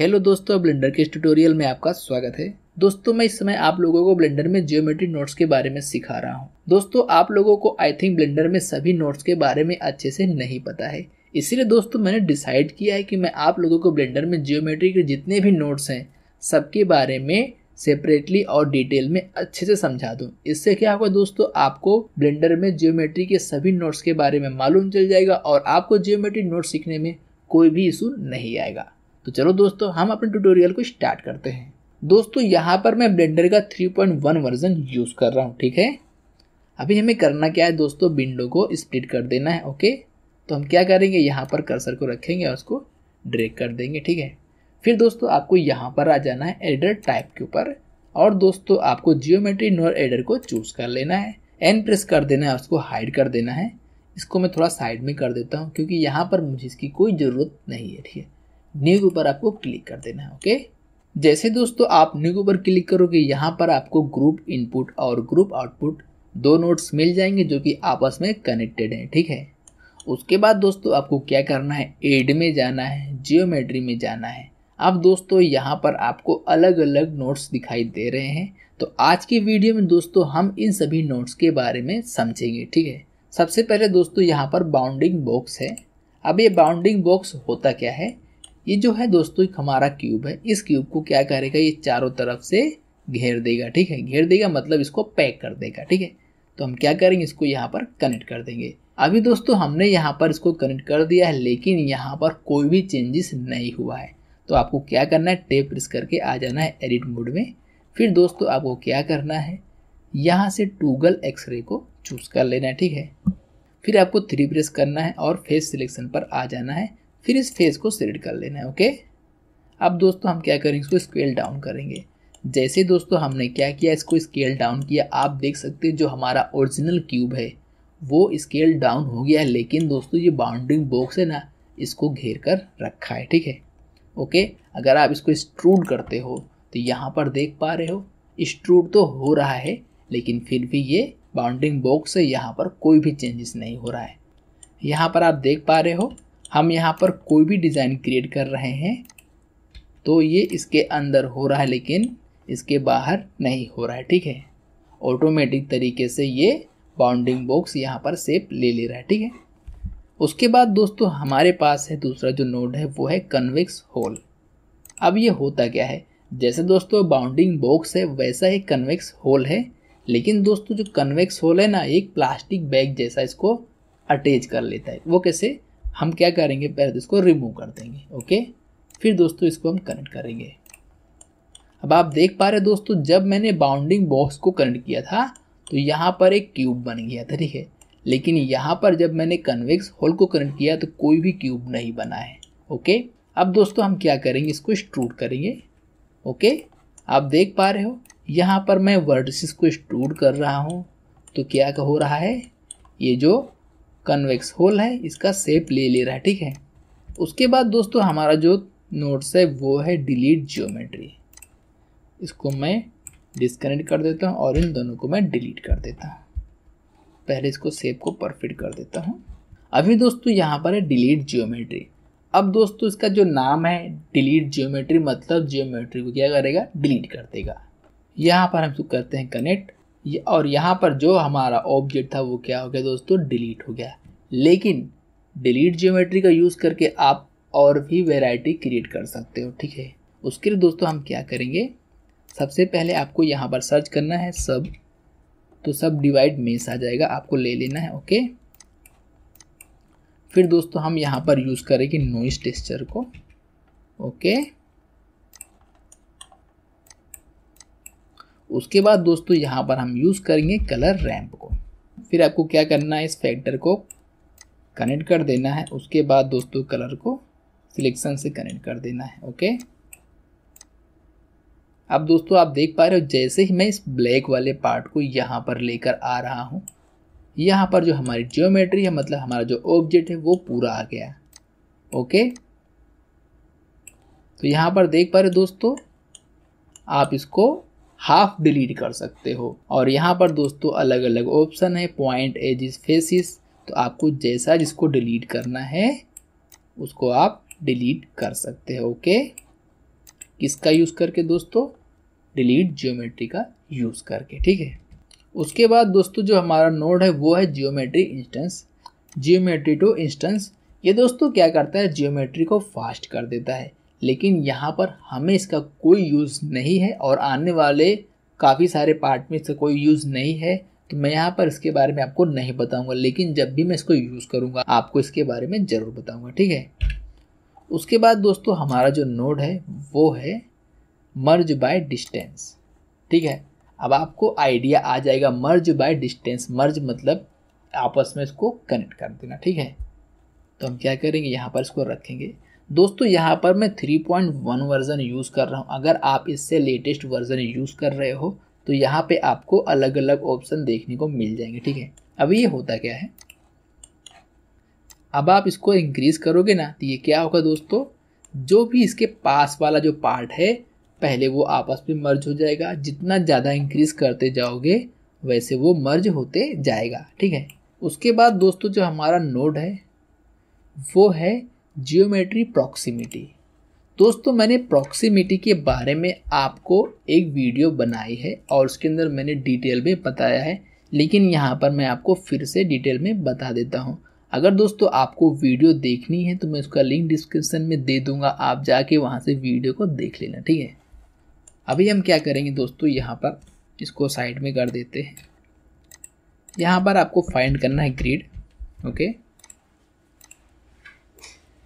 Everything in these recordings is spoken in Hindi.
हेलो दोस्तों ब्लेंडर के इस ट्यूटोरियल में आपका स्वागत है दोस्तों मैं इस समय आप लोगों को ब्लेंडर में जियोमेट्रिक नोट्स के बारे में सिखा रहा हूँ दोस्तों आप लोगों को आई थिंक ब्लेंडर में सभी नोट्स के बारे में अच्छे से नहीं पता है इसीलिए दोस्तों मैंने डिसाइड किया है कि मैं आप लोगों को ब्लेंडर में जियोमेट्री के जितने भी नोट्स हैं सबके बारे में सेपरेटली और डिटेल में अच्छे से समझा दूं इससे क्या होगा दोस्तों आपको ब्लेंडर में जियोमेट्री के सभी नोट्स के बारे में मालूम चल जाएगा और आपको जियोमेट्री नोट सीखने में कोई भी इशू नहीं आएगा तो चलो दोस्तों हम अपने ट्यूटोरियल को स्टार्ट करते हैं दोस्तों यहाँ पर मैं ब्लेंडर का 3.1 वर्जन यूज़ कर रहा हूँ ठीक है अभी हमें करना क्या है दोस्तों विंडो को स्प्लिट कर देना है ओके तो हम क्या करेंगे यहाँ पर कर्सर को रखेंगे और उसको ड्रेक कर देंगे ठीक है फिर दोस्तों आपको यहाँ पर आ जाना है एडर टाइप के ऊपर और दोस्तों आपको जियोमेट्री नोर एडर को चूज़ कर लेना है एन प्रेस कर देना है उसको हाइड कर देना है इसको मैं थोड़ा साइड में कर देता हूँ क्योंकि यहाँ पर मुझे इसकी कोई ज़रूरत नहीं है ठीक है न्यू के ऊपर आपको क्लिक कर देना है ओके जैसे दोस्तों आप न्यू के ऊपर क्लिक करोगे यहाँ पर आपको ग्रुप इनपुट और ग्रुप आउटपुट दो नोट्स मिल जाएंगे जो कि आपस में कनेक्टेड हैं ठीक है उसके बाद दोस्तों आपको क्या करना है एड में जाना है जियोमेट्री में जाना है अब दोस्तों यहाँ पर आपको अलग अलग नोट्स दिखाई दे रहे हैं तो आज की वीडियो में दोस्तों हम इन सभी नोट्स के बारे में समझेंगे ठीक है सबसे पहले दोस्तों यहाँ पर बाउंडिंग बॉक्स है अब ये बाउंडिंग बॉक्स होता क्या है ये जो है दोस्तों एक हमारा क्यूब है इस क्यूब को क्या करेगा ये चारों तरफ से घेर देगा ठीक है घेर देगा मतलब इसको पैक कर देगा ठीक है तो हम क्या करेंगे इसको यहाँ पर कनेक्ट कर देंगे अभी दोस्तों हमने यहाँ पर इसको कनेक्ट कर दिया है लेकिन यहाँ पर कोई भी चेंजेस नहीं हुआ है तो आपको क्या करना है टेप प्रेस करके आ जाना है एडिट मोड में फिर दोस्तों आपको क्या करना है यहाँ से टूगल एक्सरे को चूज़ कर लेना है ठीक है फिर आपको थ्री प्रेस करना है और फेस सिलेक्शन पर आ जाना है फिर इस फेस को सिलेक्ट कर लेना है ओके अब दोस्तों हम क्या करेंगे इसको स्केल डाउन करेंगे जैसे दोस्तों हमने क्या किया इसको स्केल डाउन किया आप देख सकते हैं जो हमारा ओरिजिनल क्यूब है वो स्केल डाउन हो गया है लेकिन दोस्तों ये बाउंड्री बॉक्स है ना इसको घेर कर रखा है ठीक है ओके अगर आप इसको स्ट्रूड करते हो तो यहाँ पर देख पा रहे हो स्ट्रूड तो हो रहा है लेकिन फिर भी ये बाउंड्री बॉक्स है यहाँ पर कोई भी चेंजेस नहीं हो रहा है यहाँ पर आप देख पा रहे हो हम यहाँ पर कोई भी डिज़ाइन क्रिएट कर रहे हैं तो ये इसके अंदर हो रहा है लेकिन इसके बाहर नहीं हो रहा है ठीक है ऑटोमेटिक तरीके से ये बाउंडिंग बॉक्स यहाँ पर सेप ले ले रहा है ठीक है उसके बाद दोस्तों हमारे पास है दूसरा जो नोड है वो है कन्वेक्स होल अब ये होता क्या है जैसे दोस्तों बाउंडिंग बॉक्स है वैसा ही कन्वेक्स होल है लेकिन दोस्तों जो कन्वेक्स होल है ना एक प्लास्टिक बैग जैसा इसको अटैच कर लेता है वो कैसे हम क्या करेंगे पहले तो इसको रिमूव कर देंगे ओके फिर दोस्तों इसको हम कनेक्ट करेंगे अब आप देख पा रहे दोस्तों जब मैंने बाउंडिंग बॉक्स को कनेक्ट किया था तो यहाँ पर एक क्यूब बन गया था ठीक है लेकिन यहाँ पर जब मैंने कन्वेक्स होल को कनेक्ट किया तो कोई भी क्यूब नहीं बना है ओके अब दोस्तों हम क्या करेंगे इसको स्ट्रूट करेंगे ओके आप देख पा रहे हो यहाँ पर मैं वर्टिसेस को स्ट्रूट कर रहा हूँ तो क्या हो रहा है ये जो कन्वेक्स होल है इसका सेप ले ले रहा है ठीक है उसके बाद दोस्तों हमारा जो नोट्स है वो है डिलीट जियोमेट्री इसको मैं डिस्कनेक्ट कर देता हूँ और इन दोनों को मैं डिलीट कर देता हूँ पहले इसको सेप को परफिट कर देता हूँ अभी दोस्तों यहाँ पर है डिलीट जियोमेट्री अब दोस्तों इसका जो नाम है डिलीट जियोमेट्री मतलब जियोमेट्री को क्या करेगा डिलीट कर देगा यहाँ पर हम तो करते हैं कनेक्ट और यहाँ पर जो हमारा ऑब्जेक्ट था वो क्या हो गया दोस्तों डिलीट हो गया लेकिन डिलीट जियोमेट्री का यूज़ करके आप और भी वेराइटी क्रिएट कर सकते हो ठीक है उसके लिए दोस्तों हम क्या करेंगे सबसे पहले आपको यहाँ पर सर्च करना है सब तो सब डिवाइड मेस आ जाएगा आपको ले लेना है ओके फिर दोस्तों हम यहाँ पर यूज़ करेंगे नोइस टेक्सचर को ओके उसके बाद दोस्तों यहाँ पर हम यूज़ करेंगे कलर रैम्प को फिर आपको क्या करना है इस फैक्टर को कनेक्ट कर देना है उसके बाद दोस्तों कलर को सिलेक्शन से कनेक्ट कर देना है ओके अब दोस्तों आप देख पा रहे हो जैसे ही मैं इस ब्लैक वाले पार्ट को यहाँ पर लेकर आ रहा हूँ यहाँ पर जो हमारी जियोमेट्री है मतलब हमारा जो ऑब्जेक्ट है वो पूरा आ गया ओके तो यहाँ पर देख पा रहे हो दोस्तों आप इसको हाफ डिलीट कर सकते हो और यहाँ पर दोस्तों अलग अलग ऑप्शन है पॉइंट एजिस फेसिस तो आपको जैसा जिसको डिलीट करना है उसको आप डिलीट कर सकते हो ओके किसका यूज़ करके दोस्तों डिलीट जियोमेट्री का यूज़ करके ठीक है उसके बाद दोस्तों जो हमारा नोड है वो है geometry instance geometry to instance ये दोस्तों क्या करता है जियोमेट्री को फास्ट कर देता है लेकिन यहाँ पर हमें इसका कोई यूज़ नहीं है और आने वाले काफ़ी सारे पार्ट में इसका कोई यूज़ नहीं है तो मैं यहाँ पर इसके बारे में आपको नहीं बताऊँगा लेकिन जब भी मैं इसको यूज़ करूँगा आपको इसके बारे में ज़रूर बताऊँगा ठीक है उसके बाद दोस्तों हमारा जो नोड है वो है मर्ज बाय डिस्टेंस ठीक है अब आपको आइडिया आ जाएगा मर्ज बाय डिस्टेंस मर्ज मतलब आपस में इसको कनेक्ट कर देना ठीक है तो हम क्या करेंगे यहाँ पर इसको रखेंगे दोस्तों यहाँ पर मैं 3.1 वर्ज़न यूज़ कर रहा हूँ अगर आप इससे लेटेस्ट वर्ज़न यूज़ कर रहे हो तो यहाँ पे आपको अलग अलग ऑप्शन देखने को मिल जाएंगे ठीक है अब ये होता क्या है अब आप इसको इंक्रीज़ करोगे ना तो ये क्या होगा दोस्तों जो भी इसके पास वाला जो पार्ट है पहले वो आपस में मर्ज हो जाएगा जितना ज़्यादा इंक्रीज़ करते जाओगे वैसे वो मर्ज होते जाएगा ठीक है उसके बाद दोस्तों जो हमारा नोड है वो है जियोमेट्री प्रॉक्सिमिटी दोस्तों मैंने प्रॉक्सिमिटी के बारे में आपको एक वीडियो बनाई है और उसके अंदर मैंने डिटेल में बताया है लेकिन यहाँ पर मैं आपको फिर से डिटेल में बता देता हूँ अगर दोस्तों आपको वीडियो देखनी है तो मैं उसका लिंक डिस्क्रिप्शन में दे दूँगा आप जाके वहाँ से वीडियो को देख लेना ठीक है अभी हम क्या करेंगे दोस्तों यहाँ पर इसको साइड में कर देते हैं यहाँ पर आपको फाइंड करना है ग्रिड ओके okay?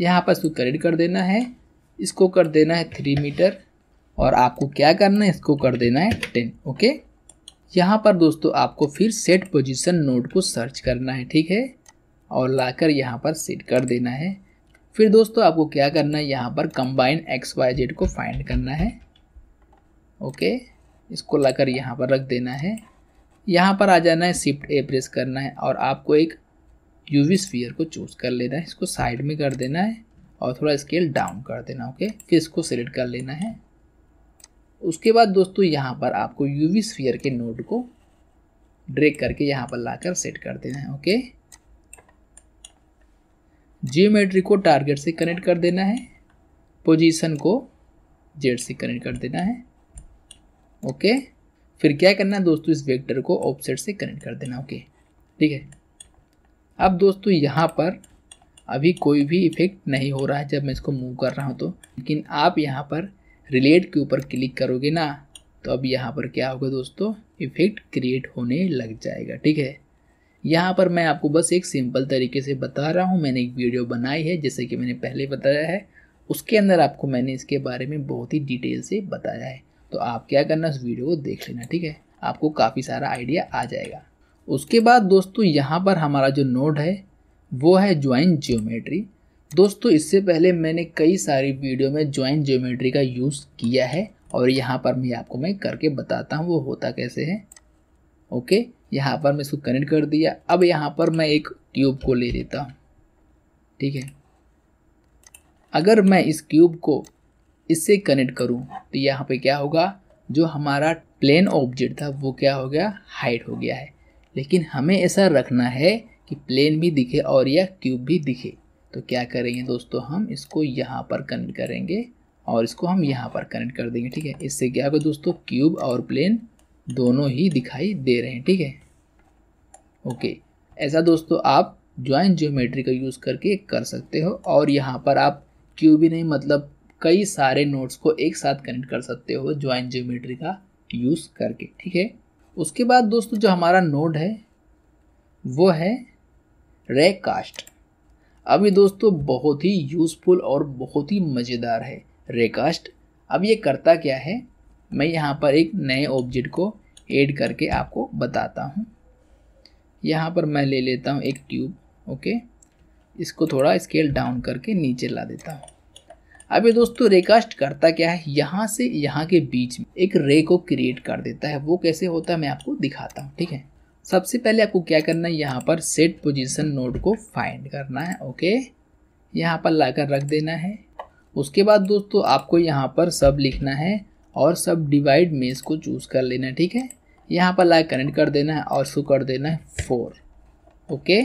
यहाँ पर इसको करेक्ट कर देना है इसको कर देना है थ्री मीटर और आपको क्या करना है इसको कर देना है टेन ओके यहाँ पर दोस्तों आपको फिर सेट पोजीशन नोड को सर्च करना है ठीक है और लाकर यहाँ पर सेट कर देना है फिर दोस्तों आपको क्या करना है यहाँ पर कंबाइन एक्स वाई जेड को फाइंड करना है ओके इसको लाकर यहाँ पर रख देना है यहाँ पर आ जाना है शिफ्ट ए प्रेस करना है और आपको एक यूवी स्फीयर को चूज कर लेना है इसको साइड में कर देना है और थोड़ा स्केल डाउन कर देना ओके फिर इसको सेलेक्ट कर लेना है उसके बाद दोस्तों यहाँ पर आपको यूवी स्फीयर के नोड को ड्रेक करके यहाँ पर लाकर सेट कर देना है ओके जियोमेट्री को टारगेट से कनेक्ट कर देना है पोजीशन को जेड से कनेक्ट कर देना है ओके फिर क्या करना है दोस्तों इस वेक्टर को ऑफसेट से कनेक्ट कर देना ओके ठीक है अब दोस्तों यहाँ पर अभी कोई भी इफ़ेक्ट नहीं हो रहा है जब मैं इसको मूव कर रहा हूँ तो लेकिन आप यहाँ पर रिलेट के ऊपर क्लिक करोगे ना तो अब यहाँ पर क्या होगा दोस्तों इफ़ेक्ट क्रिएट होने लग जाएगा ठीक है यहाँ पर मैं आपको बस एक सिंपल तरीके से बता रहा हूँ मैंने एक वीडियो बनाई है जैसे कि मैंने पहले बताया है उसके अंदर आपको मैंने इसके बारे में बहुत ही डिटेल से बताया है तो आप क्या करना उस वीडियो को देख लेना ठीक है आपको काफ़ी सारा आइडिया आ जाएगा उसके बाद दोस्तों यहाँ पर हमारा जो नोड है वो है ज्वाइन ज्योमेट्री दोस्तों इससे पहले मैंने कई सारी वीडियो में ज्वाइन जियोमेट्री का यूज़ किया है और यहाँ पर मैं आपको मैं करके बताता हूँ वो होता कैसे है ओके यहाँ पर मैं इसको कनेक्ट कर दिया अब यहाँ पर मैं एक ट्यूब को ले लेता हूँ ठीक है अगर मैं इस क्यूब को इससे कनेक्ट करूँ तो यहाँ पे क्या होगा जो हमारा प्लेन ऑब्जेक्ट था वो क्या हो गया हाइट हो गया है लेकिन हमें ऐसा रखना है कि प्लेन भी दिखे और या क्यूब भी दिखे तो क्या करेंगे दोस्तों हम इसको यहाँ पर कनेक्ट करेंगे और इसको हम यहाँ पर कनेक्ट कर देंगे ठीक है इससे क्या होगा दोस्तों क्यूब और प्लेन दोनों ही दिखाई दे रहे हैं ठीक है ओके ऐसा दोस्तों आप ज्वाइन ज्योमेट्री का यूज़ करके कर सकते हो और यहाँ पर आप क्यूब ही नहीं मतलब कई सारे नोट्स को एक साथ कनेक्ट कर सकते हो ज्वाइन ज्योमेट्री का यूज़ करके ठीक है उसके बाद दोस्तों जो हमारा नोड है वो है रे कास्ट अब ये दोस्तों बहुत ही यूज़फुल और बहुत ही मज़ेदार है रेकास्ट अब ये करता क्या है मैं यहाँ पर एक नए ऑब्जेक्ट को ऐड करके आपको बताता हूँ यहाँ पर मैं ले लेता हूँ एक ट्यूब ओके इसको थोड़ा स्केल डाउन करके नीचे ला देता हूँ अब ये दोस्तों रेकास्ट करता क्या है यहाँ से यहाँ के बीच में एक रे को क्रिएट कर देता है वो कैसे होता है मैं आपको दिखाता हूँ ठीक है सबसे पहले आपको क्या करना है यहाँ पर सेट पोजीशन नोड को फाइंड करना है ओके यहाँ पर लाकर रख देना है उसके बाद दोस्तों आपको यहाँ पर सब लिखना है और सब डिवाइड मेज को चूज़ कर लेना है ठीक है यहाँ पर लाइक कनेक्ट कर देना है और शो कर देना है फोर ओके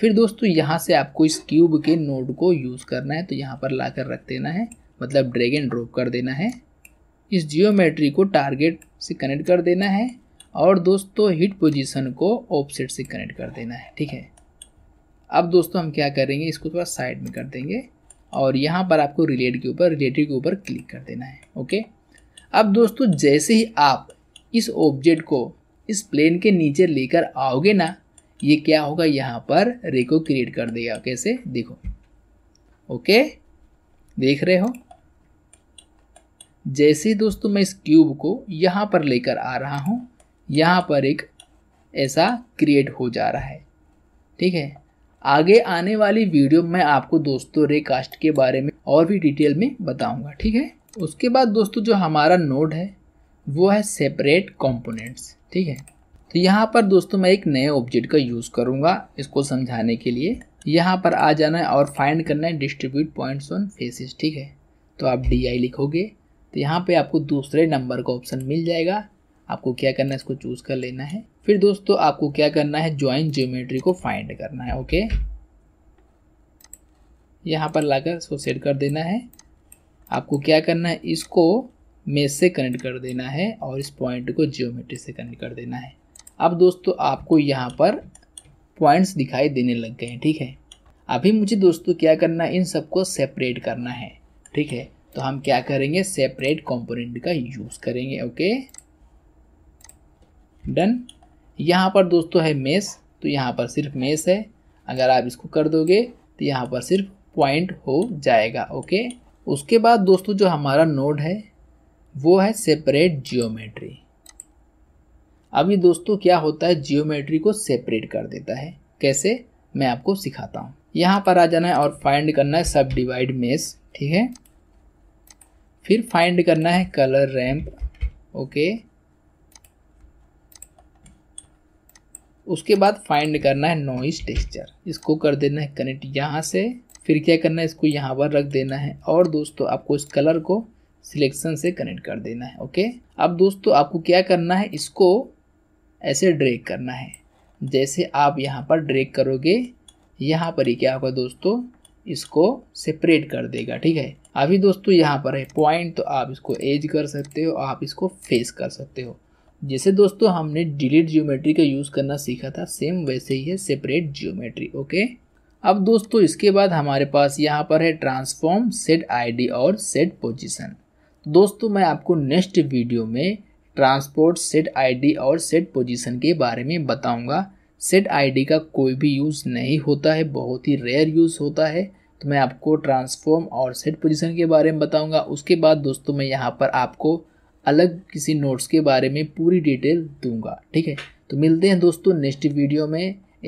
फिर दोस्तों यहाँ से आपको इस क्यूब के नोड को यूज़ करना है तो यहाँ पर ला कर रख देना है मतलब ड्रैग एंड ड्रॉप कर देना है इस जियोमेट्री को टारगेट से कनेक्ट कर देना है और दोस्तों हिट पोजीशन को ऑपसेट से कनेक्ट कर देना है ठीक है अब दोस्तों हम क्या करेंगे इसको थोड़ा साइड में कर देंगे और यहाँ पर आपको रिलेट के ऊपर रिलेटिव के ऊपर क्लिक कर देना है ओके अब दोस्तों जैसे ही आप इस ऑब्जेक्ट को इस प्लेन के नीचे लेकर आओगे ना ये क्या होगा यहाँ पर रे को क्रिएट कर देगा कैसे देखो ओके देख रहे हो जैसे दोस्तों मैं इस क्यूब को यहाँ पर लेकर आ रहा हूँ यहाँ पर एक ऐसा क्रिएट हो जा रहा है ठीक है आगे आने वाली वीडियो में आपको दोस्तों रे कास्ट के बारे में और भी डिटेल में बताऊंगा ठीक है उसके बाद दोस्तों जो हमारा नोड है वो है सेपरेट कॉम्पोनेंट्स ठीक है तो यहाँ पर दोस्तों मैं एक नए ऑब्जेक्ट का यूज़ करूँगा इसको समझाने के लिए यहाँ पर आ जाना है और फाइंड करना है डिस्ट्रीब्यूट पॉइंट्स ऑन फेसिस ठीक है तो आप डी आई लिखोगे तो यहाँ पे आपको दूसरे नंबर का ऑप्शन मिल जाएगा आपको क्या करना है इसको चूज़ कर लेना है फिर दोस्तों आपको क्या करना है ज्वाइन ज्योमेट्री को फाइंड करना है ओके यहाँ पर लाकर इसको सेट कर देना है आपको क्या करना है इसको मेज से कनेक्ट कर देना है और इस पॉइंट को जियोमेट्री से कनेक्ट कर देना है अब दोस्तों आपको यहाँ पर पॉइंट्स दिखाई देने लग गए हैं ठीक है अभी मुझे दोस्तों क्या करना है इन सबको सेपरेट करना है ठीक है तो हम क्या करेंगे सेपरेट कंपोनेंट का यूज़ करेंगे ओके डन यहाँ पर दोस्तों है मेस तो यहाँ पर सिर्फ मेस है अगर आप इसको कर दोगे तो यहाँ पर सिर्फ पॉइंट हो जाएगा ओके उसके बाद दोस्तों जो हमारा नोड है वो है सेपरेट जियोमेट्री अब ये दोस्तों क्या होता है जियोमेट्री को सेपरेट कर देता है कैसे मैं आपको सिखाता हूँ यहाँ पर आ जाना है और फाइंड करना है सब डिवाइड मेस ठीक है फिर फाइंड करना है कलर रैम्प ओके उसके बाद फाइंड करना है नॉइस टेक्सचर इसको कर देना है कनेक्ट यहाँ से फिर क्या करना है इसको यहाँ पर रख देना है और दोस्तों आपको इस कलर को सिलेक्शन से कनेक्ट कर देना है ओके अब दोस्तों आपको क्या करना है इसको ऐसे ड्रैग करना है जैसे आप यहाँ पर ड्रैग करोगे यहाँ पर ही क्या होगा दोस्तों इसको सेपरेट कर देगा ठीक है अभी दोस्तों यहाँ पर है पॉइंट तो आप इसको एज कर सकते हो आप इसको फेस कर सकते हो जैसे दोस्तों हमने डिलीट जियोमेट्री का यूज़ करना सीखा था सेम वैसे ही है सेपरेट जियोमेट्री ओके अब दोस्तों इसके बाद हमारे पास यहाँ पर है ट्रांसफॉर्म सेट आईडी और सेट पोजीशन दोस्तों मैं आपको नेक्स्ट वीडियो में ट्रांसपोर्ट सेट आईडी और सेट पोजीशन के बारे में बताऊंगा सेट आईडी का कोई भी यूज़ नहीं होता है बहुत ही रेयर यूज़ होता है तो मैं आपको ट्रांसफॉर्म और सेट पोजीशन के बारे में बताऊंगा उसके बाद दोस्तों मैं यहाँ पर आपको अलग किसी नोट्स के बारे में पूरी डिटेल दूंगा ठीक है तो मिलते हैं दोस्तों नेक्स्ट वीडियो में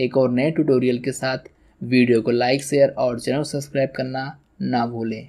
एक और नए ट्यूटोरियल के साथ वीडियो को लाइक शेयर और चैनल सब्सक्राइब करना ना भूलें